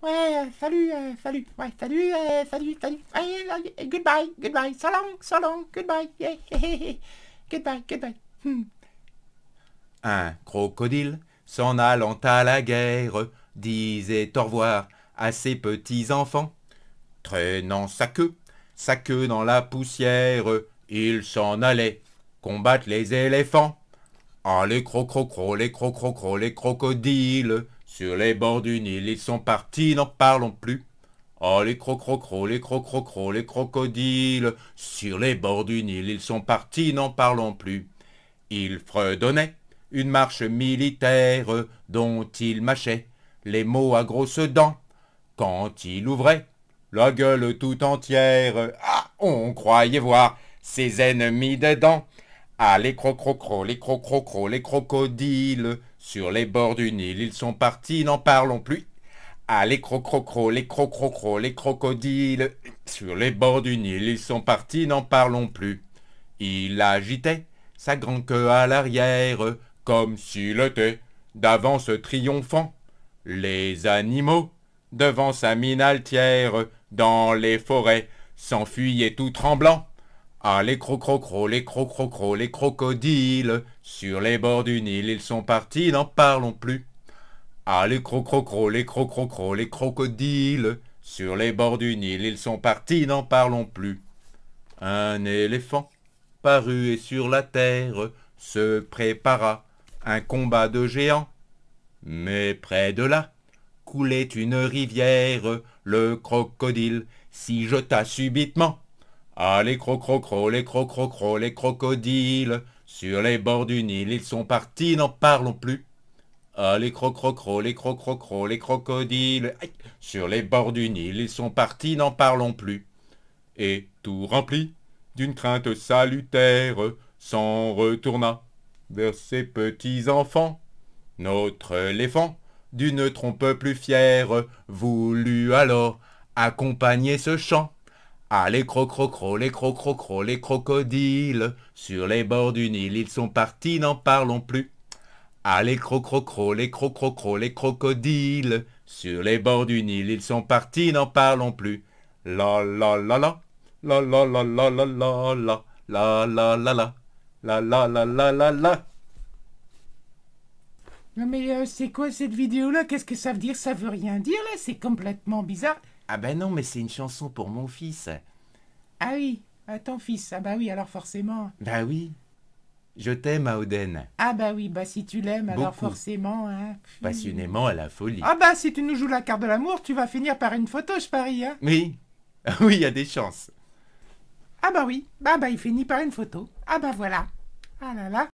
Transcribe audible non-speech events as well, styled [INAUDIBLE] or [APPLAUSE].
Ouais, euh, euh, euh, salut, salut, ouais, salut, salut, salut, ouais, goodbye, goodbye, so long, so long, goodbye, yeah, [LAUGHS] goodbye, goodbye. Hmm. Un crocodile s'en allant à la guerre disait au revoir à ses petits-enfants. Traînant sa queue, sa queue dans la poussière, il s'en allait combattre les éléphants. Ah, les crocrocro, les crocrocro, les crocodiles sur les bords du Nil, ils sont partis, n'en parlons plus. Oh les cro-cro-cro, les cro-cro-cro, les crocodiles, sur les bords du Nil, ils sont partis, n'en parlons plus. Ils fredonnaient une marche militaire dont ils mâchaient les mots à grosses dents. Quand ils ouvraient la gueule tout entière, ah, on croyait voir ses ennemis dents. Ah les cro-cro-cro, les cro-cro-cro, les crocodiles, sur les bords du Nil, ils sont partis, n'en parlons plus. Ah, les crocrocro, les crocrocro, les crocodiles. Sur les bords du Nil, ils sont partis, n'en parlons plus. Il agitait sa grande queue à l'arrière, comme s'il était d'avance triomphant. Les animaux, devant sa mine altière, dans les forêts, s'enfuyaient tout tremblants. Ah, les crocrocros, les crocrocros, les crocodiles, sur les bords du Nil, ils sont partis, n'en parlons plus. Ah, les crocrocros, les crocrocros, les crocodiles, sur les bords du Nil, ils sont partis, n'en parlons plus. Un éléphant parut et sur la terre se prépara un combat de géants. Mais près de là coulait une rivière, le crocodile s'y jeta subitement ah, les crocrocro, les crocrocro, les crocodiles, sur les bords du Nil, ils sont partis, n'en parlons plus. Ah, les crocrocro, les crocrocro, les crocodiles, sur les bords du Nil, ils sont partis, n'en parlons plus. Et tout rempli d'une crainte salutaire, s'en retourna vers ses petits enfants. Notre éléphant, d'une trompe plus fière, voulut alors accompagner ce chant. Ah, les crocrocro, les crocrocro, les crocodiles, sur les bords du Nil, ils sont partis, n'en parlons plus. Ah, les crocrocro, les crocrocro, les crocodiles, sur les bords du Nil, ils sont partis, n'en parlons plus. La la la la, la la la la la la la, la la la la, la la la la Non mais euh, c'est quoi cette vidéo là Qu'est-ce que ça veut dire Ça veut rien dire là, c'est complètement bizarre. Ah ben non, mais c'est une chanson pour mon fils. Ah oui, à euh, ton fils. Ah bah oui, alors forcément. Bah oui. Je t'aime, Auden. Ah bah oui, bah si tu l'aimes, alors forcément. Hein. Passionnément à la folie. Ah bah si tu nous joues la carte de l'amour, tu vas finir par une photo, je parie. Hein. Oui. [LAUGHS] oui, il y a des chances. Ah bah oui, bah bah il finit par une photo. Ah bah voilà. Ah là là.